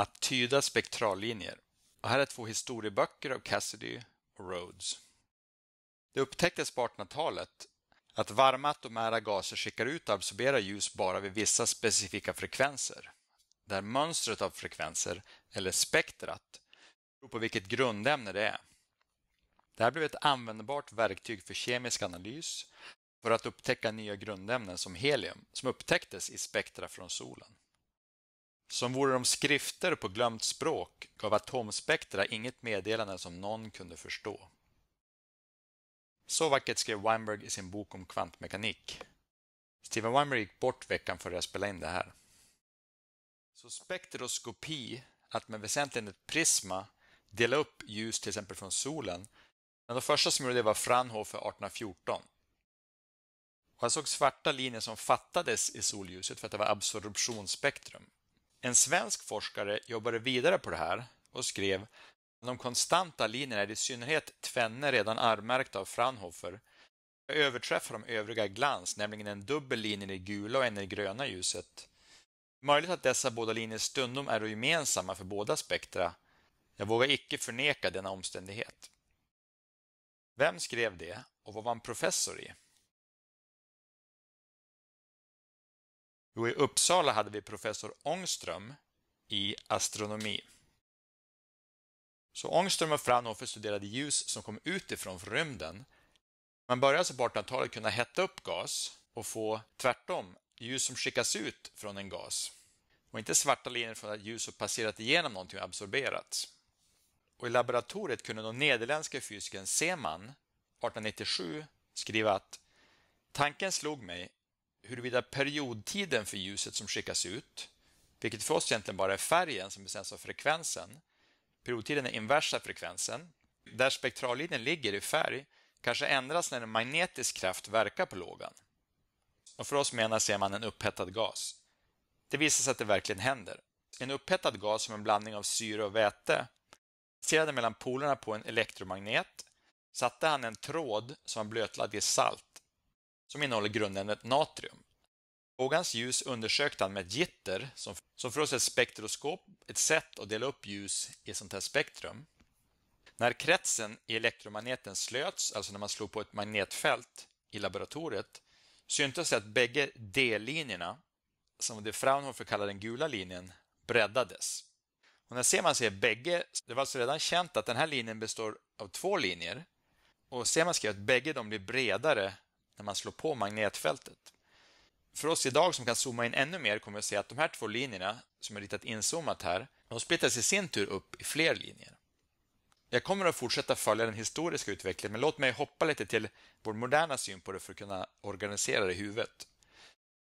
Att tyda spektrallinjer. Och här är två historieböcker av Cassidy och Rhodes. Det upptäcktes på 1800-talet att varma atomära gaser skickar ut och absorberar ljus bara vid vissa specifika frekvenser. Där mönstret av frekvenser, eller spektrat, beror på vilket grundämne det är. Det här blev ett användbart verktyg för kemisk analys för att upptäcka nya grundämnen som helium, som upptäcktes i spektra från solen. Som vore de skrifter på glömt språk gav atomspektra inget meddelande som någon kunde förstå. Så vackert skrev Weinberg i sin bok om kvantmekanik. Steven Weinberg gick bort veckan före jag spelade in det här. Så spektroskopi, att med väsentligen ett prisma dela upp ljus till exempel från solen, men de första som gjorde det var Fraunhofer 1814. Och han såg svarta linjer som fattades i solljuset för att det var absorptionsspektrum. En svensk forskare jobbade vidare på det här och skrev de konstanta linjerna är i synnerhet tvenne redan armmärkta av Fraunhofer. Jag överträffar de övriga glans, nämligen en dubbel linje i det gula och en i det gröna ljuset. Möjligt att dessa båda linjer stundom är gemensamma för båda spektra. Jag vågar icke förneka denna omständighet. Vem skrev det och vad var han professor i? Jo, i Uppsala hade vi professor Ångström i astronomi. Så Ångström och Fraunhofer studerade ljus som kom utifrån från rymden. Man började alltså på 1800-talet kunna hetta upp gas och få tvärtom ljus som skickas ut från en gas. Och inte svarta linjer från att ljus har passerat igenom någonting och absorberats. Och I laboratoriet kunde den nederländske fysikern Seman 1897 skriva att Tanken slog mig huruvida periodtiden för ljuset som skickas ut, vilket för oss egentligen bara är färgen som bestäms av frekvensen, periodtiden är inversa frekvensen, där spektrallinjen ligger i färg kanske ändras när en magnetisk kraft verkar på lågan. Och för oss menar ser man en upphettad gas. Det visar sig att det verkligen händer. En upphettad gas som en blandning av syre och väte serade mellan polerna på en elektromagnet satte han en tråd som var blötladd i salt som innehåller grundämnet natrium. Bågans ljus undersökte han med ett gitter som, som för oss är ett spektroskop, ett sätt att dela upp ljus i ett sånt här spektrum. När kretsen i elektromagneten slöts, alltså när man slog på ett magnetfält i laboratoriet, syntes det att bägge D-linjerna, som det Fraunhofer kallar den gula linjen, breddades. Och när ser man ser bägge, det var alltså redan känt att den här linjen består av två linjer. Och ser man skriver att bägge de blir bredare när man slår på magnetfältet. För oss idag som kan zooma in ännu mer kommer vi att se att de här två linjerna som är ritat inzoomat här, de splittras i sin tur upp i fler linjer. Jag kommer att fortsätta följa den historiska utvecklingen men låt mig hoppa lite till vår moderna syn på det för att kunna organisera det i huvudet.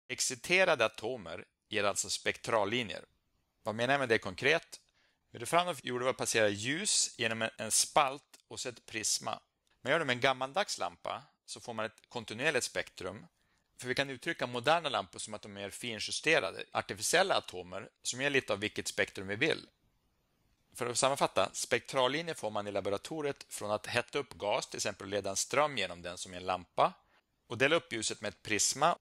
Exciterade atomer ger alltså spektrallinjer. Vad menar jag med det konkret? Hur det fram gjorde var att passera ljus genom en spalt och så ett prisma. Man gör det med en gammaldags lampa så får man ett kontinuerligt spektrum. För vi kan uttrycka moderna lampor som att de är finjusterade, artificiella atomer som ger lite av vilket spektrum vi vill. För att sammanfatta, spektrallinjer får man i laboratoriet från att hetta upp gas, till exempel leda en ström genom den som är en lampa, och dela upp ljuset med ett prisma.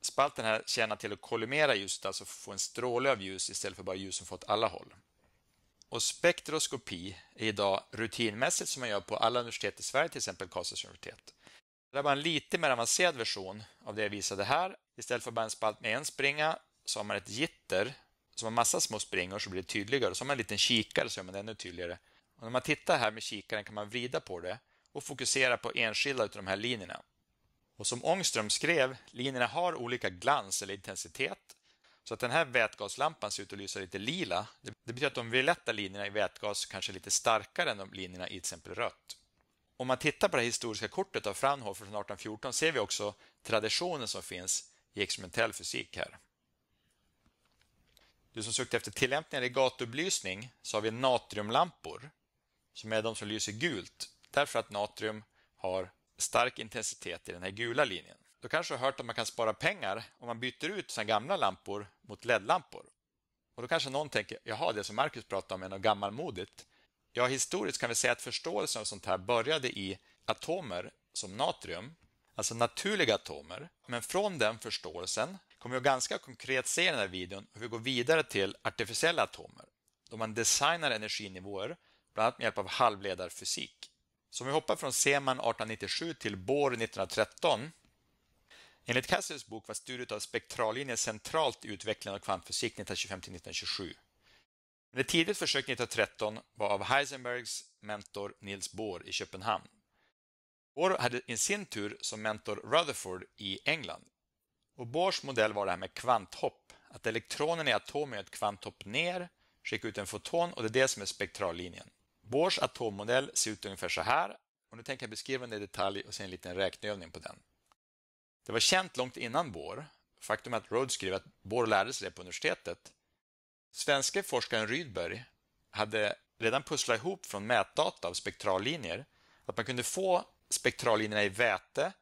Spalten här tjänar till att kollymera ljuset, alltså få en stråle av ljus istället för bara ljus som fått alla håll. Och spektroskopi är idag rutinmässigt som man gör på alla universitet i Sverige, till exempel Karlstads universitet. Det här var en lite mer avancerad version av det jag visade här. Istället för bara en spalt med en springa så har man ett gitter som har massa små springor så blir det tydligare. Så har man en liten kikare så gör man det ännu tydligare. Och när man tittar här med kikaren kan man vrida på det och fokusera på enskilda av de här linjerna. Och som Ångström skrev, linjerna har olika glans eller intensitet. Så att den här vätgaslampan ser ut att lysa lite lila, det betyder att de violetta linjerna i vätgas kanske är lite starkare än de linjerna i till exempel rött om man tittar på det historiska kortet av Fraunhofer från 1814 ser vi också traditionen som finns i experimentell fysik här. Du som sökte efter tillämpningar i gatubelysning så har vi natriumlampor som är de som lyser gult därför att natrium har stark intensitet i den här gula linjen. Då kanske du har hört att man kan spara pengar om man byter ut sina gamla lampor mot LED-lampor. då kanske någon tänker, jaha, det som Marcus pratade om är något gammalmodigt. Ja, historiskt kan vi säga att förståelsen av sånt här började i atomer som natrium, alltså naturliga atomer. Men från den förståelsen kommer vi att ganska konkret se i den här videon hur vi går vidare till artificiella atomer, då man designar energinivåer, bland annat med hjälp av halvledarfysik. Så om vi hoppar från Seman 1897 till Bohr 1913. Enligt Cassius bok var studiet av spektrallinjer centralt i utvecklingen av kvantfysik 1925-1927. Ett tidigt försök 1913 var av Heisenbergs mentor Niels Bohr i Köpenhamn. Bohr hade i sin tur som mentor Rutherford i England. Och Bohrs modell var det här med kvanthopp, att elektronen i atomen gör ett kvanthopp ner, skickar ut en foton och det är det som är spektrallinjen. Bohrs atommodell ser ut ungefär så här och nu tänker jag beskriva den i detalj och sen en liten räkneövning på den. Det var känt långt innan Bohr, faktum är att Rhodes skrev att Bohr lärde sig det på universitetet, Svenske forskaren Rydberg hade redan pusslat ihop från mätdata av spektrallinjer att man kunde få spektrallinjerna i väte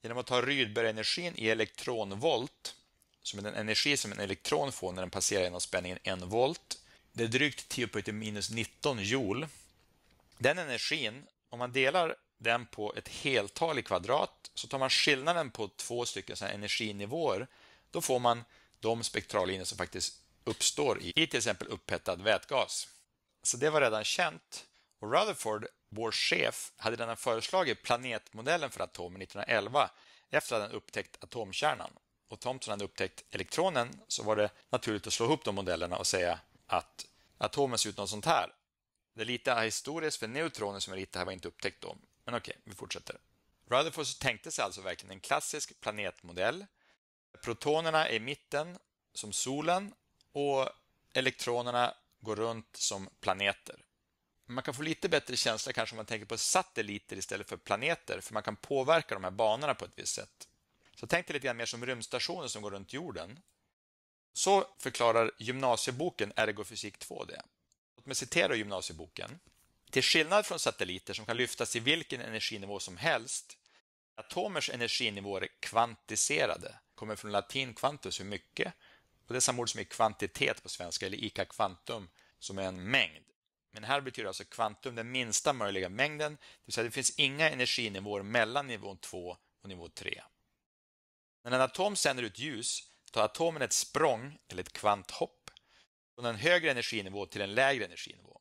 genom att ta Rydberg-energin i elektronvolt, som är den energi som en elektron får när den passerar genom spänningen 1 volt. Det är drygt 10 upphöjt till minus 19 joule. Den energin, om man delar den på ett heltal i kvadrat, så tar man skillnaden på två stycken energinivåer, då får man de spektrallinjer som faktiskt uppstår i, i till exempel upphettad vätgas. Så det var redan känt och Rutherford, vår chef, hade redan föreslagit planetmodellen för atomer 1911 efter att han upptäckt atomkärnan. Och Thomson hade upptäckt elektronen så var det naturligt att slå ihop de modellerna och säga att atomen ser ut något sånt här. Det är lite historiskt för neutronen som jag ritade här var inte upptäckt då. Men okej, vi fortsätter. Rutherford tänkte sig alltså verkligen en klassisk planetmodell. Protonerna är i mitten som solen och elektronerna går runt som planeter. Man kan få lite bättre känsla kanske om man tänker på satelliter istället för planeter, för man kan påverka de här banorna på ett visst sätt. Så tänk dig lite grann mer som rymdstationer som går runt jorden. Så förklarar gymnasieboken Ergofysik 2 det. Låt mig citera gymnasieboken. Till skillnad från satelliter som kan lyftas i vilken energinivå som helst, atomers energinivåer är kvantiserade, kommer från latin quantus, hur mycket, och det är samma ord som är kvantitet på svenska, eller ICA kvantum, som är en mängd. Men här betyder alltså kvantum den minsta möjliga mängden, det vill säga det finns inga energinivåer mellan nivå 2 och nivå 3. När en atom sänder ut ljus tar atomen ett språng, eller ett kvanthopp, från en högre energinivå till en lägre energinivå.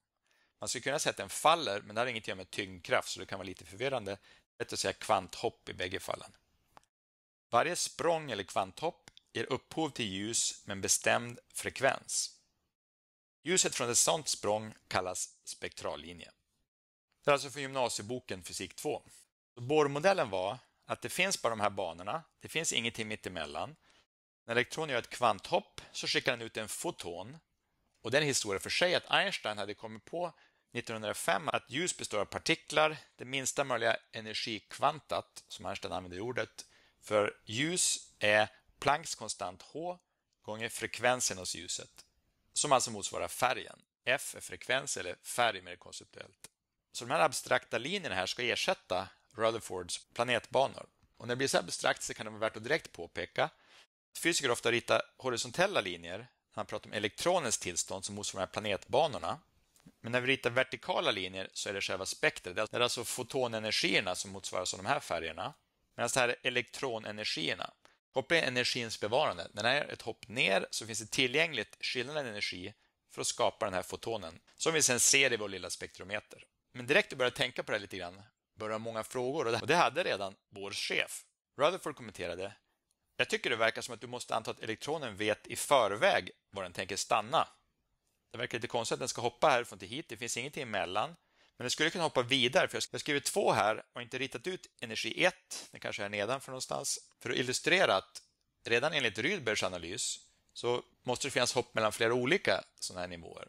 Man skulle kunna säga att den faller, men det har inget att göra med tyngdkraft, så det kan vara lite förvirrande. Bättre att säga kvanthopp i bägge fallen. Varje språng eller kvanthopp ger upphov till ljus med en bestämd frekvens. Ljuset från ett sådant språng kallas spektrallinje. Det är alltså från gymnasieboken Fysik 2. Bohrmodellen var att det finns bara de här banorna, det finns ingenting mittemellan. När elektronen gör ett kvanthopp så skickar den ut en foton. Och den historia för sig att Einstein hade kommit på 1905 att ljus består av partiklar, det minsta möjliga energikvantat, som Einstein använde ordet, för ljus är Plancks konstant h gånger frekvensen hos ljuset, som alltså motsvarar färgen. F är frekvens eller färg mer konceptuellt. Så de här abstrakta linjerna här ska ersätta Rutherfords planetbanor. Och när det blir så abstrakt så kan det vara värt att direkt påpeka att fysiker ofta ritar horisontella linjer när man pratar om elektronens tillstånd som motsvarar planetbanorna. Men när vi ritar vertikala linjer så är det själva spektret. Det är alltså fotonenergierna som motsvaras av de här färgerna. Medan det här är elektronenergierna. Hopp är energins bevarande. När det är ett hopp ner så finns det tillgängligt skillnaden i energi för att skapa den här fotonen som vi sen ser i vår lilla spektrometer. Men direkt du börjar tänka på det här lite grann börjar många frågor och det hade redan vår chef. Rutherford kommenterade jag tycker det verkar som att du måste anta att elektronen vet i förväg var den tänker stanna. Det verkar lite konstigt att den ska hoppa härifrån till hit, det finns ingenting emellan. Men jag skulle kunna hoppa vidare, för jag har skrivit två här och inte ritat ut energi 1, den kanske är nedanför någonstans, för att illustrera att redan enligt Rydbergs analys så måste det finnas hopp mellan flera olika sådana här nivåer.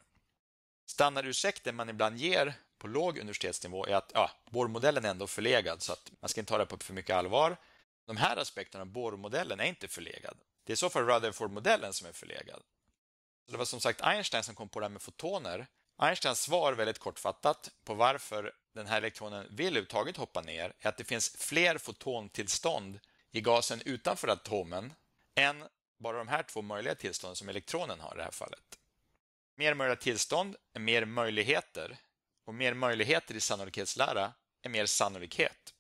Standardursäkten man ibland ger på låg universitetsnivå är att ja, Bohr-modellen är ändå förlegad så att man ska inte ta det på för mycket allvar. De här aspekterna av Bohr-modellen är inte förlegad. Det är i så fall Rutherford-modellen som är förlegad. Så det var som sagt Einstein som kom på det här med fotoner Einsteins svar, väldigt kortfattat, på varför den här elektronen vill uttaget hoppa ner är att det finns fler fotontillstånd i gasen utanför atomen än bara de här två möjliga tillstånden som elektronen har i det här fallet. Mer möjliga tillstånd är mer möjligheter och mer möjligheter i sannolikhetslära är mer sannolikhet.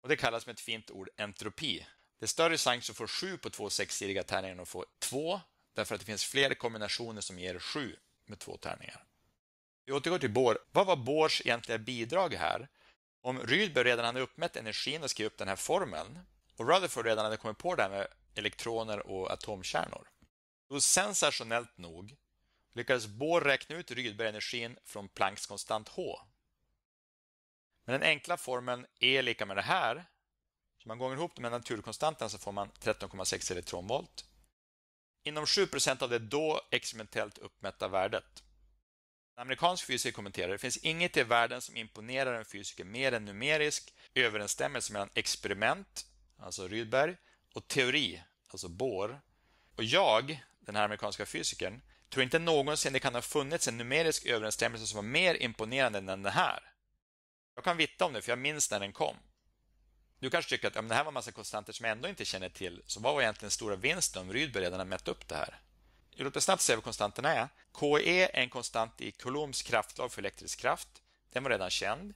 Och Det kallas med ett fint ord entropi. Det är större chans att få 7 på två sexsidiga tärningar än att få 2 därför att det finns fler kombinationer som ger 7 med två tärningar. Vi återgår till Bohr. Vad var Bohrs egentliga bidrag här? Om Rydberg redan hade uppmätt energin och skrivit upp den här formeln och Rutherford redan hade kommit på det här med elektroner och atomkärnor. Då sensationellt nog lyckades Bohr räkna ut Rydberg-energin från Plancks konstant H. Men den enkla formeln E lika med det här, så man gånger ihop det med naturkonstanten så får man 13,6 elektronvolt. Inom 7 av det då experimentellt uppmätta värdet. En amerikansk fysiker kommenterar det finns inget i världen som imponerar en fysiker mer än numerisk överensstämmelse mellan experiment, alltså Rydberg, och teori, alltså Bohr. Och jag, den här amerikanska fysikern, tror inte någonsin det kan ha funnits en numerisk överensstämmelse som var mer imponerande än den här. Jag kan vittna om det, för jag minns när den kom. Du kanske tycker att om det här var en massa konstanter som jag ändå inte känner till, så vad var egentligen stora vinsten om Rydberg redan har mätt upp det här? Låt mig snabbt säga vad konstanterna är. KE är en konstant i Coulombs kraftlag för elektrisk kraft. Den var redan känd.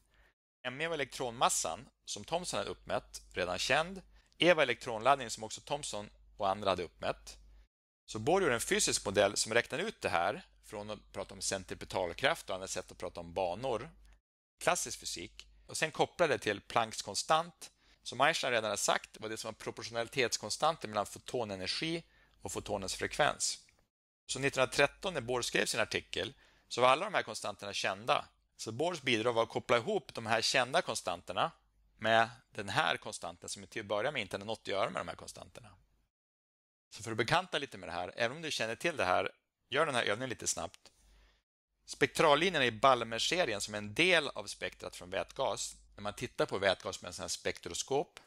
ME var elektronmassan som Thomson hade uppmätt, redan känd. E var elektronladdningen som också Thomson och andra hade uppmätt. Så Bohr gjorde en fysisk modell som räknade ut det här från att prata om centripetalkraft och andra sätt att prata om banor, klassisk fysik, och sen kopplade det till Plancks konstant, som Einstein redan har sagt var det som var proportionalitetskonstanten mellan fotonenergi och fotonens frekvens. Så 1913 när Bohr skrev sin artikel så var alla de här konstanterna kända. Så Bohrs bidrag var att koppla ihop de här kända konstanterna med den här konstanten som till att börja med inte hade något att göra med de här konstanterna. Så för att bekanta lite med det här, även om du känner till det här, gör den här övningen lite snabbt. Spektrallinjerna i Balmer-serien som är en del av spektrat från vätgas, när man tittar på vätgas med en sån här spektroskop,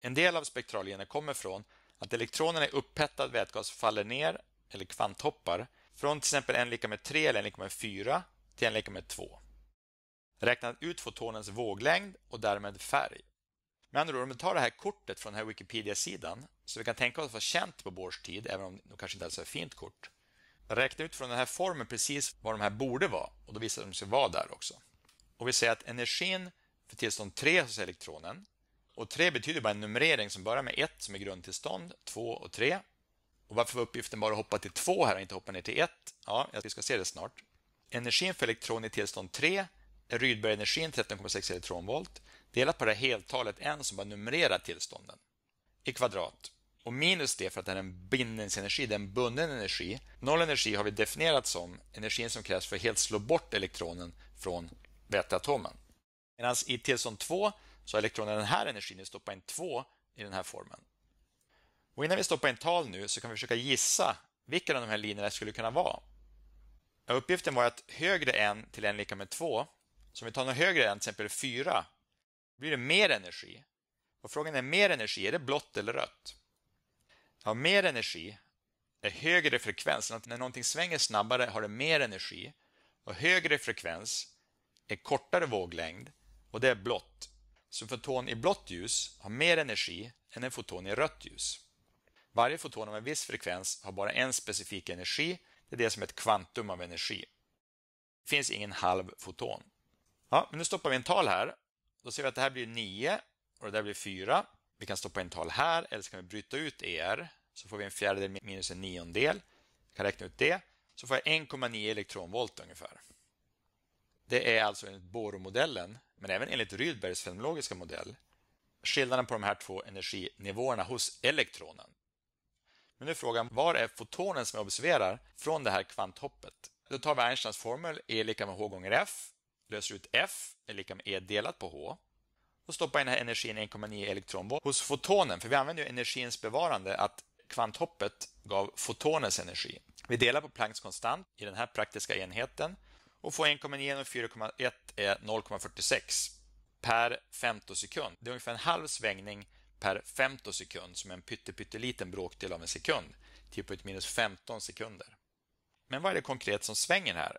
en del av spektrallinjerna kommer från att elektronerna i upphettad vätgas faller ner eller kvanthoppar från till exempel n lika med 3 eller n lika med 4 till n lika med 2. Räknat ut fotonens våglängd och därmed färg. Med andra ord, om vi tar det här kortet från den här Wikipedia-sidan, så vi kan tänka oss vara känt på Bohrs tid, även om det kanske inte alls är så fint kort. Räkna ut från den här formen precis var de här borde vara och då visar de sig vara där också. Och vi säger att energin för tillstånd 3 hos elektronen, och 3 betyder bara en numrering som börjar med 1 som är grundtillstånd, 2 och 3 och varför var uppgiften bara att hoppa till 2 här och inte hoppa ner till 1? Ja, vi ska se det snart. Energin för elektron i tillstånd 3 är Rydbergenergin, 13,6 elektronvolt delat på det här heltalet n som bara numrerar tillstånden i kvadrat. Och minus det för att det är en bindningsenergi, det är en bunden energi. Noll energi har vi definierat som energin som krävs för att helt slå bort elektronen från väteatomen. Medan i tillstånd 2 så har elektronen den här energin, vi stoppar in 2 i den här formen. Och innan vi stoppar in tal nu så kan vi försöka gissa vilken av de här linjerna skulle kunna vara. Uppgiften var att högre än till n lika med 2, så om vi tar något högre än till exempel 4, blir det mer energi. Och frågan är mer energi, är det blått eller rött? Ja, mer energi är högre frekvens. När någonting svänger snabbare har det mer energi. Och högre frekvens är kortare våglängd och det är blått. Så en foton i blått ljus har mer energi än en foton i rött ljus. Varje foton av en viss frekvens har bara en specifik energi, det är det som är ett kvantum av energi. Det finns ingen halv foton. Ja, men nu stoppar vi en tal här. Då ser vi att det här blir 9 och det där blir 4. Vi kan stoppa in tal här eller så kan vi bryta ut ER. Så får vi en fjärdedel minus en niondel. Vi kan räkna ut det. Så får jag 1,9 elektronvolt ungefär. Det är alltså enligt Bohr-modellen, men även enligt Rydbergs fenomenologiska modell, skillnaden på de här två energinivåerna hos elektronen. Men nu är frågan, var är fotonen som jag observerar från det här kvanthoppet? Då tar vi Einsteins formel, E lika med H gånger F, löser ut F är lika med E delat på H och stoppar in den här energin 1,9 elektronvolt hos fotonen, för vi använder ju energins bevarande att kvanthoppet gav fotonens energi. Vi delar på Plancks konstant i den här praktiska enheten och får 1,9 och 4,1 är 0,46 per femtosekund. Det är ungefär en halv svängning per femtosekund som är en pytteliten bråkdel av en sekund till typ på ett minus 15 sekunder. Men vad är det konkret som svänger här?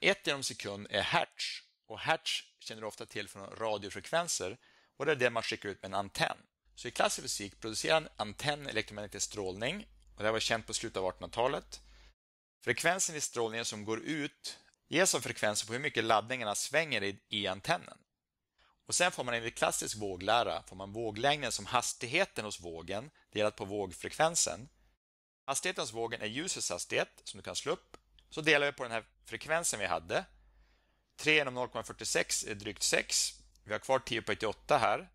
Ett genom sekund är hertz och hertz känner du ofta till från radiofrekvenser och det är det man skickar ut med en antenn. Så i klassisk fysik producerar en antenn elektromagnetisk strålning och det här var känt på slutet av 1800-talet. Frekvensen i strålningen som går ut ges av frekvensen på hur mycket laddningarna svänger i antennen. Och Sen får man enligt klassisk våglära får man våglängden som hastigheten hos vågen delat på vågfrekvensen. Hastigheten hos vågen är ljusets hastighet som du kan slå upp. Så delar vi på den här frekvensen vi hade. 3 genom 0,46 är drygt 6. Vi har kvar 10 på 88 här.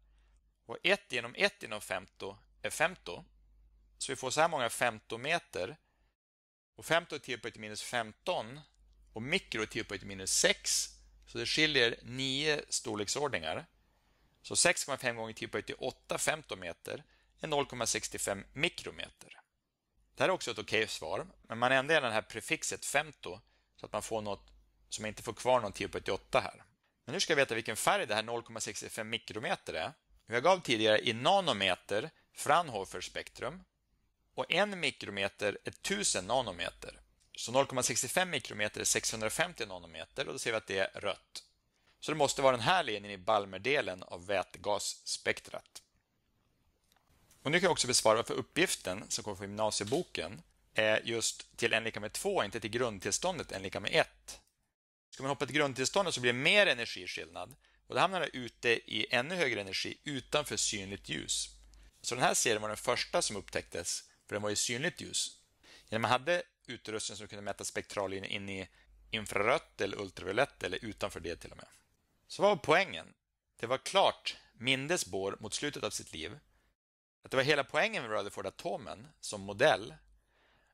Och 1 genom 1 genom 50 är 50. Så vi får så här många femtometer. Och 50 är 10 på 1 minus 15. Och mikro är 10 på 1 minus 6. Så det skiljer nio storleksordningar. Så 6,5 gånger 10 upphöjt till 8 femtometer är 0,65 mikrometer. Det här är också ett okej okay svar, men man ändrar det här prefixet femto så att man får något som inte får kvar någon 10 upphöjt till 8 här. Men nu ska jag veta vilken färg det här 0,65 mikrometer är. Jag gav tidigare i nanometer Fraunhofer spektrum och en mikrometer är 1000 nanometer. Så 0,65 mikrometer är 650 nanometer och då ser vi att det är rött. Så det måste vara den här linjen i Balmerdelen av vätgasspektrat. Och nu kan jag också besvara varför uppgiften som kommer från gymnasieboken är just till n lika med 2, inte till grundtillståndet n lika med 1. Ska man hoppa till grundtillståndet så blir det mer energiskillnad och då hamnar det ute i ännu högre energi utanför synligt ljus. Så den här serien var den första som upptäcktes, för den var i synligt ljus. Genom man hade utrustning som kunde mäta spektrallinjer in i infrarött eller ultraviolett eller utanför det till och med. Så vad var poängen? Det var klart mindes Bohr mot slutet av sitt liv att det var hela poängen med Rutherford-atomen som modell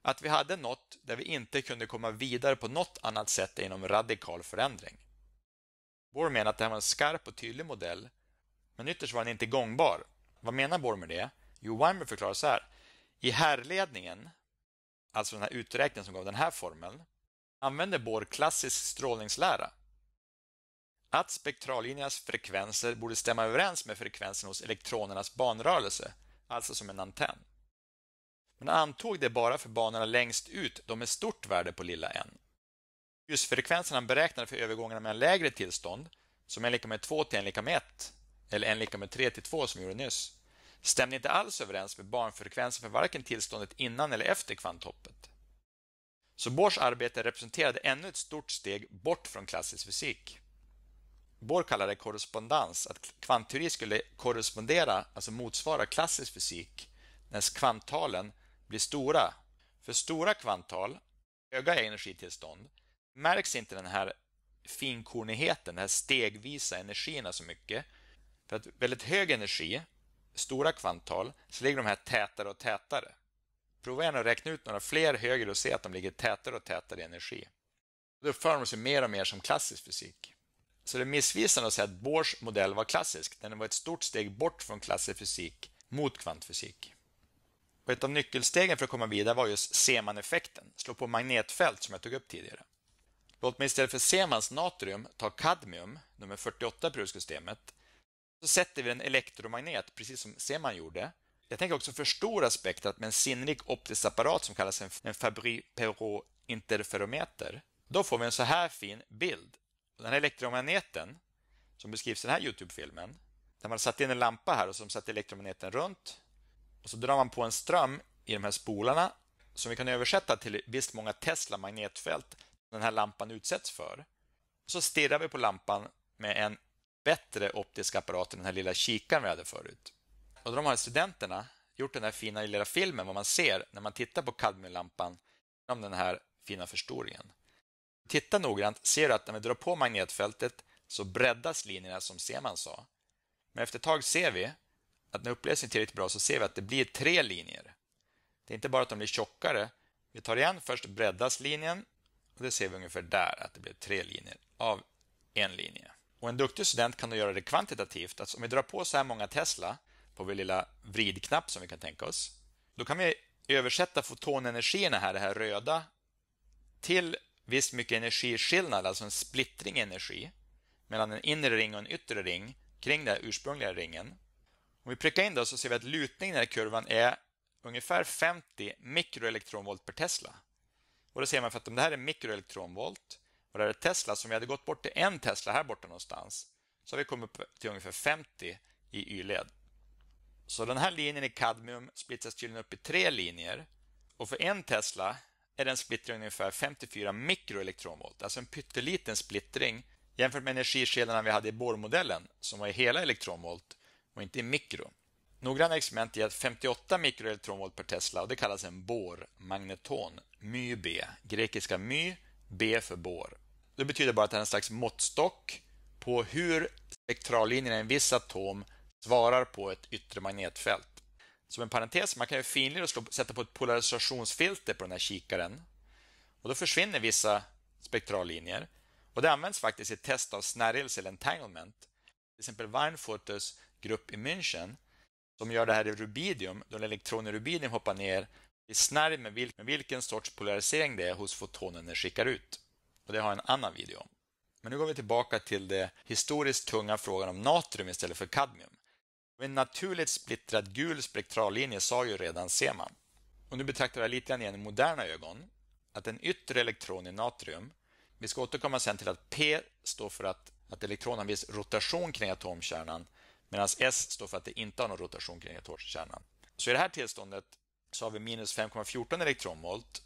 att vi hade något där vi inte kunde komma vidare på något annat sätt än genom radikal förändring. Bohr menar att det här var en skarp och tydlig modell, men ytterst var den inte gångbar. Vad menar Bohr med det? Jo, Weinberg förklarar så här. I härledningen alltså den här uträkningen som gav den här formeln, Använde Bohr klassisk strålningslära. Att spektrallinjernas frekvenser borde stämma överens med frekvensen hos elektronernas banrörelse, alltså som en antenn. Men antog det bara för banorna längst ut, de med stort värde på lilla n. Ljusfrekvensen han beräknade för övergångarna mellan lägre tillstånd, som n lika med 2 till n lika med 1, eller n lika med 3 till 2 som vi gjorde nyss, stämde inte alls överens med barnfrekvensen för varken tillståndet innan eller efter kvanthoppet. Så Bohrs arbete representerade ännu ett stort steg bort från klassisk fysik. Bohr kallade korrespondens att kvantteori skulle korrespondera, alltså motsvara klassisk fysik, när kvanttalen blir stora. För stora kvanttal, höga energitillstånd, märks inte den här finkornigheten, den här stegvisa energierna så mycket. För att väldigt hög energi stora kvanttal så ligger de här tätare och tätare. Prova gärna att räkna ut några fler höger och se att de ligger tätare och tätare i energi. Då uppför de sig mer och mer som klassisk fysik. Så det är missvisande att säga att Bohrs modell var klassisk. Den var ett stort steg bort från klassisk fysik mot kvantfysik. Och ett av nyckelstegen för att komma vidare var just Seman-effekten, slå på magnetfält som jag tog upp tidigare. Låt mig istället för Semans natrium ta kadmium, nummer 48 i periodiska systemet, så sätter vi en elektromagnet, precis som Seman gjorde. Jag tänker också förstora spektrat med en sinnrik optisk apparat som kallas en fabri perot interferometer. Då får vi en så här fin bild. Den här elektromagneten som beskrivs i den här Youtube-filmen, där man har satt in en lampa här och som satte elektromagneten runt och så drar man på en ström i de här spolarna som vi kan översätta till visst många Tesla magnetfält den här lampan utsätts för. Så stirrar vi på lampan med en bättre optisk apparat än den här lilla kikaren vi hade förut. Och då de studenterna gjort den här fina lilla filmen vad man ser när man tittar på kadmiumlampan genom den här fina förstoringen. Titta noggrant ser du att när vi drar på magnetfältet så breddas linjerna som Seman sa. Men efter ett tag ser vi att när upplösningen är tillräckligt bra så ser vi att det blir tre linjer. Det är inte bara att de blir tjockare. Vi tar igen först breddas linjen och det ser vi ungefär där att det blir tre linjer av en linje. Och en duktig student kan då göra det kvantitativt. Alltså om vi drar på så här många Tesla på vår lilla vridknapp som vi kan tänka oss. Då kan vi översätta fotonenergierna här, det här röda, till visst mycket energiskillnad, alltså en splittring i energi mellan en inre ring och en yttre ring kring den ursprungliga ringen. Om vi prickar in då så ser vi att lutningen i den här kurvan är ungefär 50 mikroelektronvolt per Tesla. Och då ser man för att om det här är mikroelektronvolt och där är Tesla, som vi hade gått bort till en Tesla här borta någonstans, så har vi kommit upp till ungefär 50 i Y-led. Så den här linjen i kadmium splittras tydligen upp i tre linjer. Och för en Tesla är den splittringen ungefär 54 mikroelektronvolt, alltså en pytteliten splittring jämfört med energiskillnaderna vi hade i borrmodellen som var i hela elektronvolt och inte i mikro. Noggranna experiment ger 58 mikroelektronvolt per Tesla och det kallas en bormagneton, μB, grekiska my, B för bor. Det betyder bara att det är en slags måttstock på hur spektrallinjerna i en viss atom svarar på ett yttre magnetfält. Som en parentes, man kan ju finlira och slå, sätta på ett polarisationsfilter på den här kikaren. Och då försvinner vissa spektrallinjer. Och det används faktiskt i test av snärjelse eller entanglement. Till exempel Weinfurters grupp i München som gör det här i rubidium, då elektroner i rubidium hoppar ner i snärj med vilken sorts polarisering det är hos fotonen den skickar ut. Och Det har jag en annan video om. Men nu går vi tillbaka till den historiskt tunga frågan om natrium istället för kadmium. En naturligt splittrad gul spektrallinje sa ju redan Seman. Och nu betraktar jag lite grann genom moderna ögon att en yttre elektron i natrium, vi ska återkomma sen till att P står för att, att elektronen har en viss rotation kring atomkärnan medan S står för att det inte har någon rotation kring atomkärnan. Så i det här tillståndet så har vi minus 5,14 elektronvolt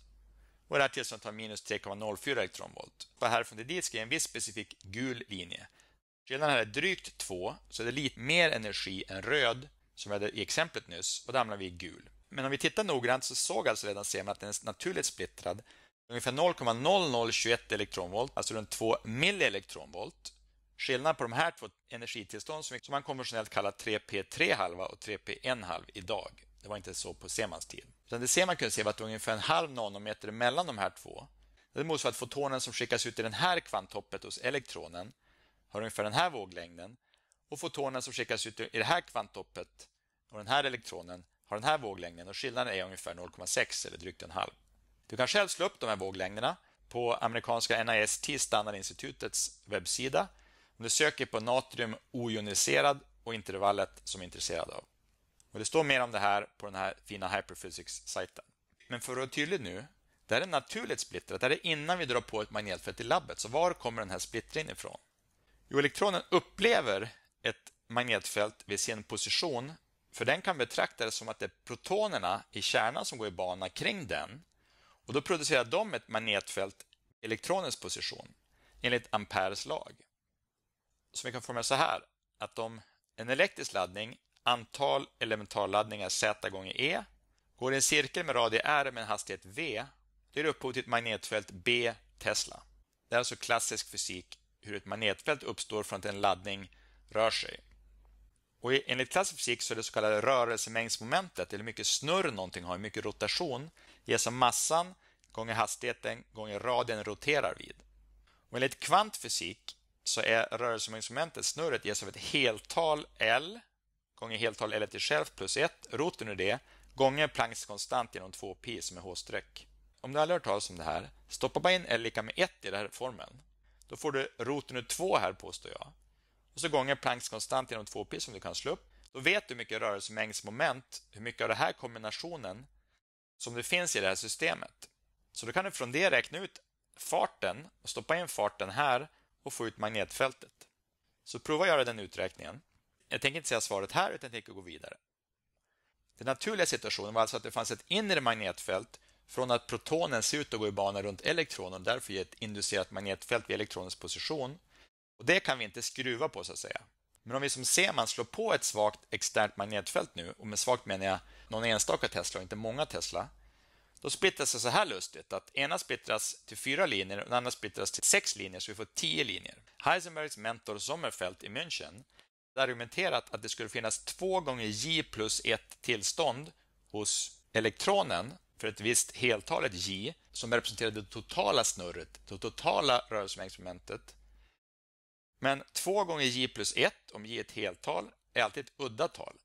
och det här tillståndet har minus 3,04 elektronvolt. För härifrån till dit ska jag en viss specifik gul linje. Skillnaden här är drygt 2, så det är lite mer energi än röd som vi hade i exemplet nyss och då hamnar vi i gul. Men om vi tittar noggrant så såg alltså redan semen att den är naturligt splittrad. Ungefär 0,0021 elektronvolt, alltså runt 2 millielektronvolt. Skillnaden på de här två energitillstånden som man konventionellt kallar 3P3 halva och 3P1 halv idag. Det var inte så på Semans tid. Utan det man kunde se var att det var ungefär en halv nanometer mellan de här två. Det motsvarar att fotonen som skickas ut i den här kvanttoppet hos elektronen har ungefär den här våglängden och fotonen som skickas ut i det här kvanttoppet och den här elektronen har den här våglängden och skillnaden är ungefär 0,6 eller drygt en halv. Du kan själv slå upp de här våglängderna på amerikanska NIST Standardinstitutets webbsida om du söker på natrium ojoniserad och intervallet som är intresserad av. Och Det står mer om det här på den här fina Hyperphysics-sajten. Men för att vara tydlig nu, det här är naturligt splittrat. Det här är innan vi drar på ett magnetfält i labbet. Så var kommer den här splittringen ifrån? Jo, elektronen upplever ett magnetfält vid sin position för den kan betraktas som att det är protonerna i kärnan som går i bana kring den. Och Då producerar de ett magnetfält i elektronens position enligt Amperes lag. Så vi kan formulera så här att om en elektrisk laddning antal elementarladdningar Z gånger E går en cirkel med radie R med en hastighet V det är upphov till ett magnetfält B Tesla. Det är alltså klassisk fysik hur ett magnetfält uppstår från att en laddning rör sig. Och enligt klassisk fysik så är det så kallade rörelsemängdsmomentet, eller hur mycket snurr någonting har, hur mycket rotation, ges av massan gånger hastigheten gånger radien roterar vid. Och enligt kvantfysik så är rörelsemängdsmomentet, snurret, ges av ett heltal L gånger heltal L till själv plus 1, roten ur det, gånger Plancks konstant genom 2pi som är h-streck. Om du aldrig hört talas om det här, stoppa bara in L lika med 1 i den här formeln. Då får du roten ur 2 här påstår jag. Och så gånger Plancks konstant genom 2pi som du kan slå upp. Då vet du hur mycket rörelsemängdsmoment, hur mycket av den här kombinationen som det finns i det här systemet. Så då kan du från det räkna ut farten och stoppa in farten här och få ut magnetfältet. Så prova att göra den uträkningen. Jag tänker inte säga svaret här, utan jag tänker gå vidare. Den naturliga situationen var alltså att det fanns ett inre magnetfält från att protonen ser ut att gå i bana runt elektronen och därför ger ett inducerat magnetfält vid elektronens position. Och Det kan vi inte skruva på så att säga. Men om vi som Seman slår på ett svagt externt magnetfält nu, och med svagt menar jag någon enstaka Tesla och inte många Tesla, då splittras det så här lustigt att ena splittras till fyra linjer och den andra splittras till sex linjer, så vi får tio linjer. Heisenbergs mentor Sommerfeld i München argumenterat att det skulle finnas två gånger J plus ett tillstånd hos elektronen för ett visst heltalet J som representerar det totala snurret, det totala rörelseexperimentet. Men två gånger J plus ett, om J är ett heltal, är alltid ett udda tal.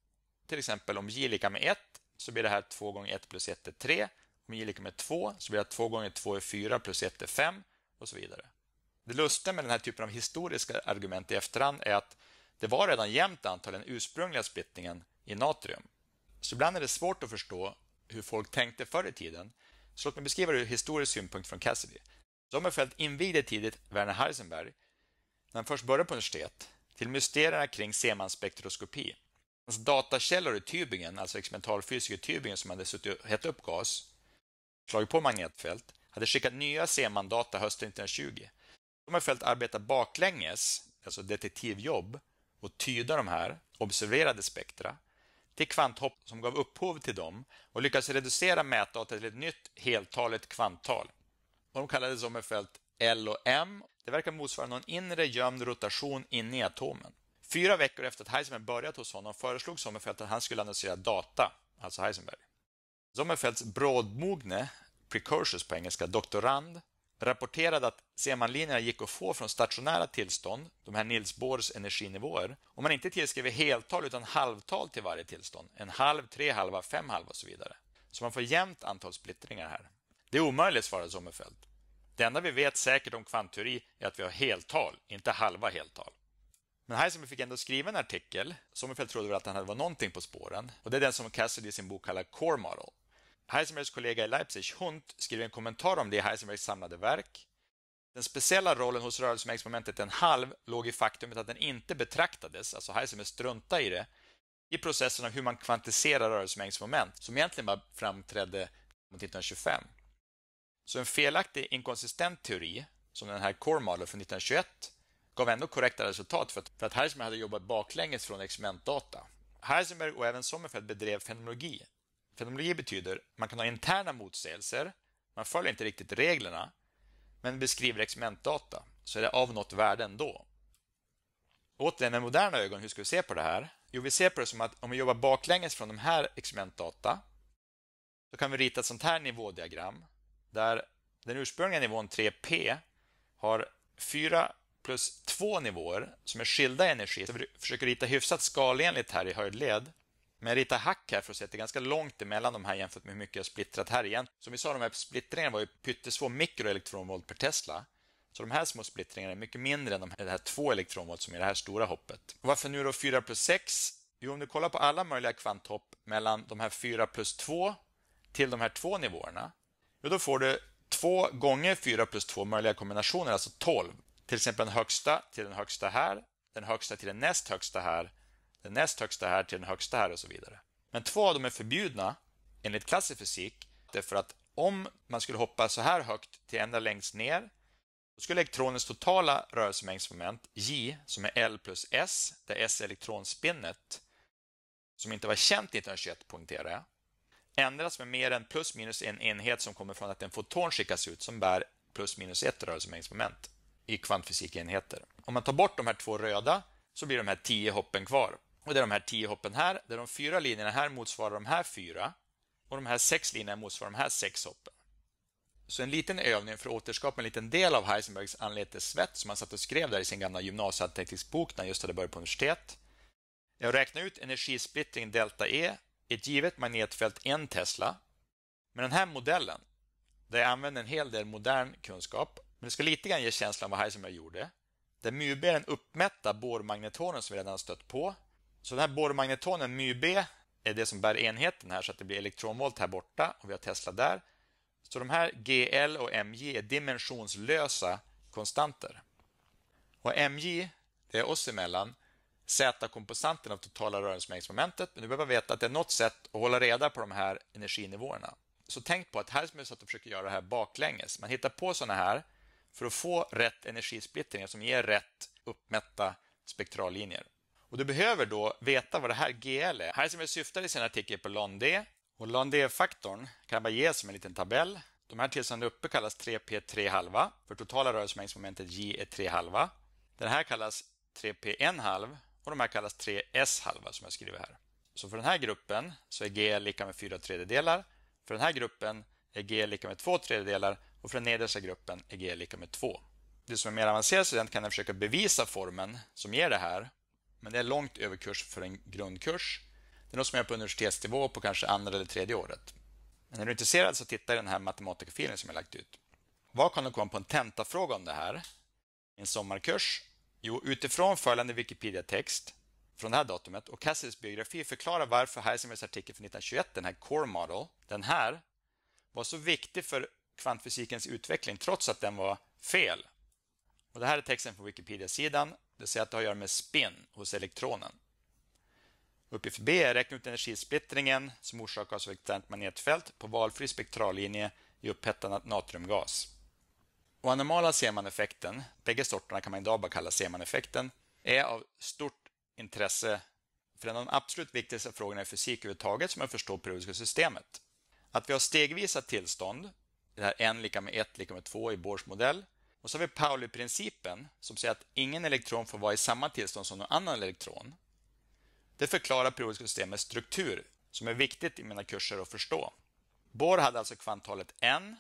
Till exempel om J är lika med 1 så blir det här 2 gånger 1 plus 1 är 3. Om J är lika med 2 så blir det 2 gånger 2 är 4 plus 1 är 5 och så vidare. Det lustiga med den här typen av historiska argument i efterhand är att det var redan jämnt antal den ursprungliga splittningen i natrium. Så ibland är det svårt att förstå hur folk tänkte förr i tiden. Så låt mig beskriva det ur historisk synpunkt från Cassidy. Sommerfeld invigde tidigt Werner Heisenberg, när han först började på universitet, till mysterierna kring Seemanspektroskopi. Hans datakällor i Tübingen, alltså experimentalfysiker i Tübingen som hade suttit och hett upp gas, slagit på magnetfält, hade skickat nya Seeman-data hösten 1920. Sommerfeld arbetade baklänges, alltså detektivjobb, och tyda de här observerade spektra till kvanthopp som gav upphov till dem och lyckades reducera mätdata till ett nytt heltaligt kvanttal. Och de kallades Sommerfeld L och M. Det verkar motsvara någon inre gömd rotation inne i atomen. Fyra veckor efter att Heisenberg börjat hos honom föreslog Sommerfeld att han skulle analysera data, alltså Heisenberg. Sommerfelds brådmogne, precocious på engelska, doktorand, rapporterade att CMAN-linjerna gick att få från stationära tillstånd, de här Niels Bohrs energinivåer, om man inte tillskrev heltal utan halvtal till varje tillstånd. En halv, tre halva, fem halva och så vidare. Så man får jämnt antal splittringar här. Det är omöjligt, svarade Sommerfeld. Det enda vi vet säkert om kvantteori är att vi har heltal, inte halva heltal. Men Heisenberg fick ändå skriva en artikel. Sommerfeld trodde väl att han hade var någonting på spåren. Och Det är den som Cassidy i sin bok kallar Core Model. Heisenbergs kollega i Leipzig, Hunt, skriver en kommentar om det i Heisenbergs samlade verk. Den speciella rollen hos rörelsemängdsmomentet en halv låg i faktumet att den inte betraktades, alltså Heisenberg struntade i det, i processen av hur man kvantiserar rörelsemängdsmoment, som egentligen bara framträdde mot 1925. Så en felaktig inkonsistent teori, som den här Core Model från 1921, gav ändå korrekta resultat för att, för att Heisenberg hade jobbat baklänges från experimentdata. Heisenberg och även Sommerfeld bedrev fenomenologi, Fenomenologi betyder att man kan ha interna motsägelser, man följer inte riktigt reglerna, men beskriver experimentdata, så är det av något värde ändå. Återigen, med moderna ögon, hur ska vi se på det här? Jo, vi ser på det som att om vi jobbar baklänges från de här experimentdata, så kan vi rita ett sånt här nivådiagram, där den ursprungliga nivån 3P har 4 plus två nivåer som är skilda i energi. Så vi försöker rita hyfsat skalenligt här i höjdled men jag ritar hack här för att se att det är ganska långt emellan de här jämfört med hur mycket jag splittrat här igen. Som vi sa, de här splittringarna var ju pyttesmå mikroelektronvolt per Tesla. Så de här små splittringarna är mycket mindre än de här, det här två elektronvolt som är det här stora hoppet. Och varför nu då 4 plus 6? Jo, om du kollar på alla möjliga kvanthopp mellan de här 4 plus 2 till de här två nivåerna, Jo, då får du 2 gånger 4 plus 2 möjliga kombinationer, alltså 12. Till exempel den högsta till den högsta här, den högsta till den näst högsta här den näst högsta här till den högsta här och så vidare. Men två av dem är förbjudna enligt klassisk fysik därför att om man skulle hoppa så här högt till ända längst ner då skulle elektronens totala rörelsemängdsmoment J, som är L plus S, där S är elektronspinnet, som inte var känt 1921 poängterar jag, ändras med mer än plus minus en enhet som kommer från att en foton skickas ut som bär plus minus ett rörelsemängdsmoment i kvantfysikenheter. Om man tar bort de här två röda så blir de här tio hoppen kvar och det är de här tio hoppen här, där de fyra linjerna här motsvarar de här fyra. Och de här sex linjerna motsvarar de här sex hoppen. Så en liten övning för att återskapa en liten del av Heisenbergs anletes svett som han satt och skrev där i sin gamla gymnasieanteknisk bok när han just hade börjat på universitet. Jag räknar ut energisplittring delta E i ett givet magnetfält 1 Tesla. Med den här modellen, där jag använder en hel del modern kunskap, men det ska lite grann ge känslan av vad Heisenberg gjorde, där muberen uppmätta borrmagnetonen som vi redan stött på så den här bormagnetonen μB är det som bär enheten här så att det blir elektronvolt här borta och vi har Tesla där. Så de här GL och MJ är dimensionslösa konstanter. Och MJ, det är oss emellan, Z-komponenten av totala rörelsemängdsmomentet. Men du behöver veta att det är något sätt att hålla reda på de här energinivåerna. Så tänk på att här är det så att de försöker göra det här baklänges. Man hittar på sådana här för att få rätt energisplittringar som ger rätt uppmätta spektrallinjer. Och du behöver då veta vad det här GL är. Här som jag syftar i sin artikel på LOND. Och LOND-faktorn kan jag bara ge som en liten tabell. De här tillstånden uppe kallas 3P3 halva, för totala rörelsemängdsmomentet J är 3 halva. Den här kallas 3P1 halv och de här kallas 3S halva som jag skriver här. Så för den här gruppen så är GL lika med 4 tredjedelar. För den här gruppen är GL lika med 2 tredjedelar och för den nedersta gruppen är GL lika med 2. Det som är mer avancerad student kan försöka bevisa formen som ger det här men det är långt över kurs för en grundkurs. Det är något som jag gör på universitetsnivå på kanske andra eller tredje året. Men är du intresserad så titta i den här matematikafilen som jag lagt ut. Vad kan du komma på en tentafråga om det här? En sommarkurs? Jo, utifrån följande Wikipedia-text från det här datumet och Cassids biografi förklarar varför Heisenbergs artikel från 1921, den här Core Model, den här, var så viktig för kvantfysikens utveckling trots att den var fel. Och Det här är texten på Wikipedia-sidan det vill säga att det har att göra med spinn hos elektronen. Uppgift B är att räkna ut energisplittringen som orsakas av externt magnetfält på valfri spektrallinje i upphettad natriumgas. Och anomala Seman-effekten, bägge sorterna kan man idag bara kalla Seman-effekten, är av stort intresse för en av de absolut viktigaste frågorna i fysik överhuvudtaget som är att förstå periodiska systemet. Att vi har stegvisa tillstånd, det här n lika med 1 lika med 2 i Bohrs modell, och så har vi Pauli-principen som säger att ingen elektron får vara i samma tillstånd som någon annan elektron. Det förklarar periodiska systemets struktur, som är viktigt i mina kurser att förstå. Bohr hade alltså kvanttalet n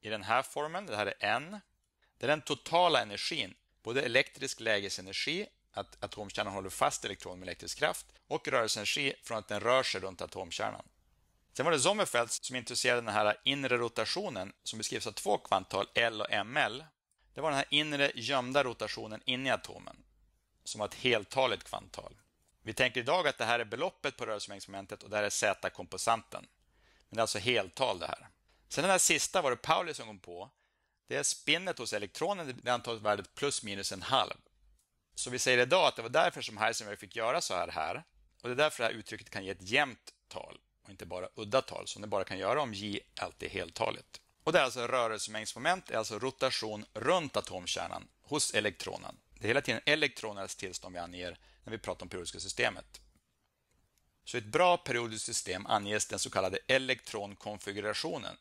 i den här formen, det här är n. Det är den totala energin, både elektrisk lägesenergi, att atomkärnan håller fast elektronen med elektrisk kraft, och rörelseenergi från att den rör sig runt atomkärnan. Sen var det Sommerfeld som intresserade den här inre rotationen som beskrivs av två kvanttal, L och ML. Det var den här inre gömda rotationen inne i atomen som var ett heltaligt kvanttal. Vi tänker idag att det här är beloppet på rörelsemängdsmomentet och det här är z-komposanten. Men det är alltså heltal det här. Sen den här sista var det Pauli som kom på. Det är spinnet hos elektronen, det antalet värdet plus minus en halv. Så vi säger idag att det var därför som Heisenberg fick göra så här här. Och det är därför det här uttrycket kan ge ett jämnt tal och inte bara udda tal som det bara kan göra om j alltid är heltaligt. Och det är alltså rörelsemängdsmoment, det är alltså rotation runt atomkärnan hos elektronen. Det är hela tiden elektronernas tillstånd vi anger när vi pratar om periodiska systemet. Så i ett bra periodiskt system anges den så kallade elektronkonfigurationen.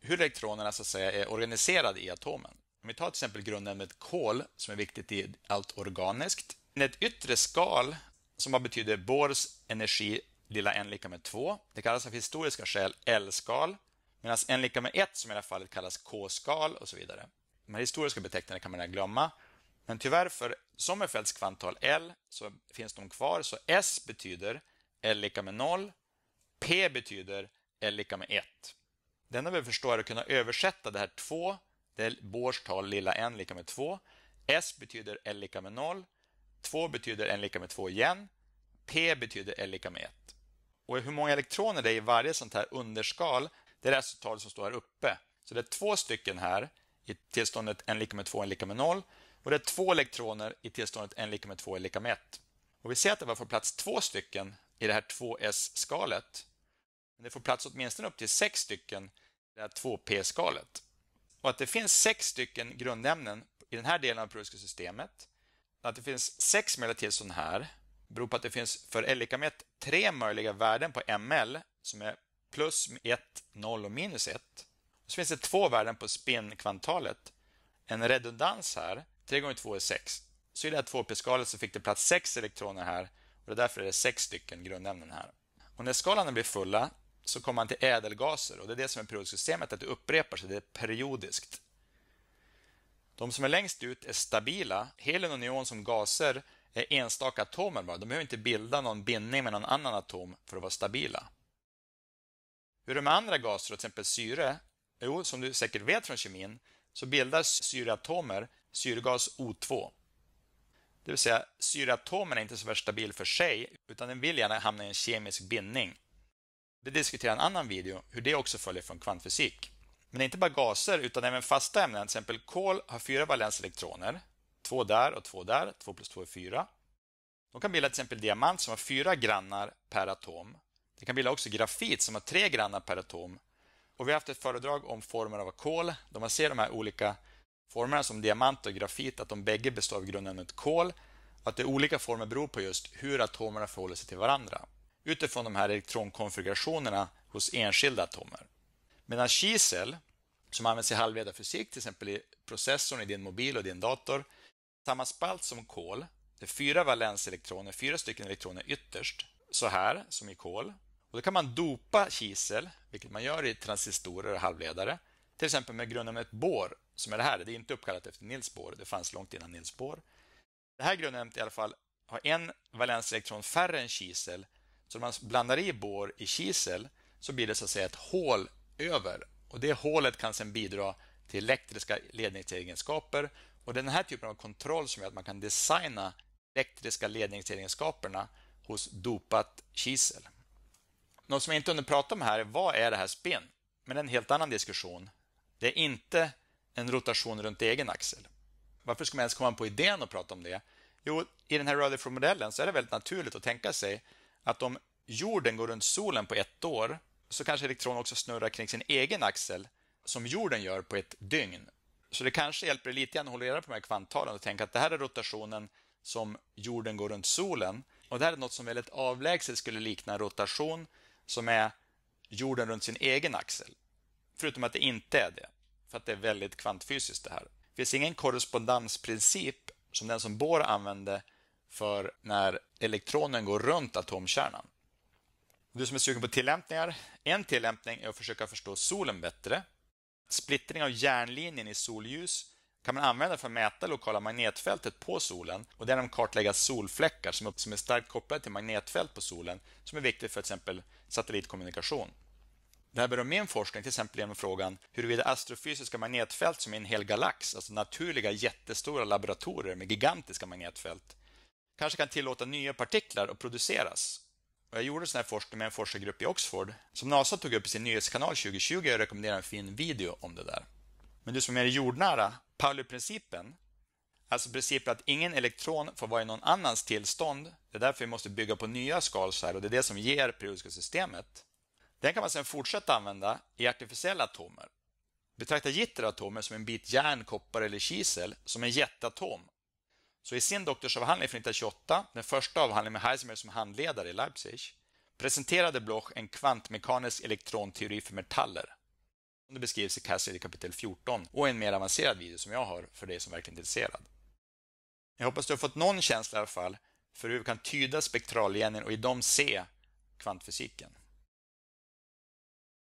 Hur elektronerna så att säga är organiserade i atomen. Om vi tar till exempel grundämnet kol som är viktigt i allt organiskt. Ett yttre skal som betyder Bohrs energi lilla n lika med 2. Det kallas av historiska skäl L-skal. Medan n lika med 1, som i det här fallet kallas k-skal och så vidare. De här historiska beteckningarna kan man glömma. Men tyvärr, för Sommerfeldts kvanttal L så finns de kvar. Så S betyder L lika med 0. P betyder L lika med 1. Det enda vi förstår är att kunna översätta det här 2, det är Bohrs tal lilla n lika med 2. S betyder L lika med 0. 2 betyder N lika med 2 igen. P betyder L lika med 1. Och hur många elektroner det är i varje sånt här underskal det är resultatet som står här uppe. Så det är två stycken här i tillståndet n lika med 2, n lika med 0 och det är två elektroner i tillståndet n lika med 2, n lika med 1. Och vi ser att det bara får plats två stycken i det här 2s-skalet. Men det får plats åtminstone upp till sex stycken i det här 2p-skalet. Och att det finns sex stycken grundämnen i den här delen av periodiska systemet. Att det finns sex möjliga tillstånd här beror på att det finns för L lika med 1 tre möjliga värden på ML som är plus 1, 0 och minus 1. så finns det två värden på spinnkvantalet. En redundans här, 3 gånger 2 är 6. Så i det här 2p-skalet så fick det plats 6 elektroner här och det är därför är det 6 stycken grundämnen här. Och när skalarna blir fulla så kommer man till ädelgaser och det är det som är periodiskt systemet, att det upprepar sig, det är periodiskt. De som är längst ut är stabila. Helen och neon som gaser är enstaka atomer bara. De behöver inte bilda någon bindning med någon annan atom för att vara stabila. Hur är det med andra gaser, till exempel syre? Jo, som du säkert vet från kemin, så bildar syreatomer syrgas O2. Det vill säga, syreatomen är inte så värst stabil för sig, utan den vill gärna hamna i en kemisk bindning. Det diskuterar en annan video, hur det också följer från kvantfysik. Men det är inte bara gaser, utan även fasta ämnen, till exempel kol har fyra valenselektroner, två där och två där, två plus två är fyra. De kan bilda till exempel diamant som har fyra grannar per atom det kan bilda också grafit som har tre grannar per atom. Och vi har haft ett föredrag om former av kol Då man ser de här olika formerna som diamant och grafit, att de bägge består av grundämnet kol och att det är olika former beror på just hur atomerna förhåller sig till varandra utifrån de här elektronkonfigurationerna hos enskilda atomer. Medan kisel, som används i halvledarfysik, till exempel i processorn i din mobil och din dator, samma spalt som kol, det är fyra valenselektroner, fyra stycken elektroner ytterst, så här som i kol, och då kan man dopa kisel, vilket man gör i transistorer och halvledare, till exempel med grundämnet bor, som är det här. Det är inte uppkallat efter Niels Bohr, det fanns långt innan Niels Bohr. Det här grundämnet i alla fall har en valenselektron färre än kisel, så om man blandar i bor i kisel så blir det så att säga ett hål över. Och Det hålet kan sedan bidra till elektriska ledningsegenskaper och den här typen av kontroll som gör att man kan designa elektriska ledningsegenskaperna hos dopat kisel. Något som jag inte hunnit prata om här är vad är det här spinn? Men det är en helt annan diskussion. Det är inte en rotation runt egen axel. Varför ska man ens komma på idén att prata om det? Jo, i den här Rutherford-modellen så är det väldigt naturligt att tänka sig att om jorden går runt solen på ett år så kanske elektronen också snurrar kring sin egen axel som jorden gör på ett dygn. Så det kanske hjälper lite grann att hålla reda på de här kvanttalen och tänka att det här är rotationen som jorden går runt solen. Och det här är något som väldigt avlägset skulle likna rotation som är jorden runt sin egen axel. Förutom att det inte är det, för att det är väldigt kvantfysiskt det här. Det finns ingen korrespondensprincip som den som Bohr använde för när elektronen går runt atomkärnan. Du som är sugen på tillämpningar, en tillämpning är att försöka förstå solen bättre. Splittring av järnlinjen i solljus kan man använda för att mäta lokala magnetfältet på solen och därigenom kartlägga solfläckar som är starkt kopplade till magnetfält på solen som är viktigt för till exempel satellitkommunikation. Det här berör min forskning till exempel genom frågan huruvida astrofysiska magnetfält som är en hel galax, alltså naturliga jättestora laboratorier med gigantiska magnetfält, kanske kan tillåta nya partiklar att produceras. Och jag gjorde sån här forskning med en forskargrupp i Oxford som NASA tog upp i sin nyhetskanal 2020 och rekommenderar en fin video om det där. Men du som är jordnära Pauli-principen, alltså principen att ingen elektron får vara i någon annans tillstånd. Det är därför vi måste bygga på nya skalsär och det är det som ger periodiska systemet. Den kan man sedan fortsätta använda i artificiella atomer. Betrakta gitteratomer som en bit järn, koppar eller kisel som en jätteatom. Så i sin doktorsavhandling från 1928, den första avhandlingen med Heisenberg som handledare i Leipzig, presenterade Bloch en kvantmekanisk elektronteori för metaller som det beskrivs i Cassidy kapitel 14 och en mer avancerad video som jag har för dig som verkligen är intresserad. Jag hoppas du har fått någon känsla i alla fall för hur vi kan tyda spektralgenen och i dem se kvantfysiken.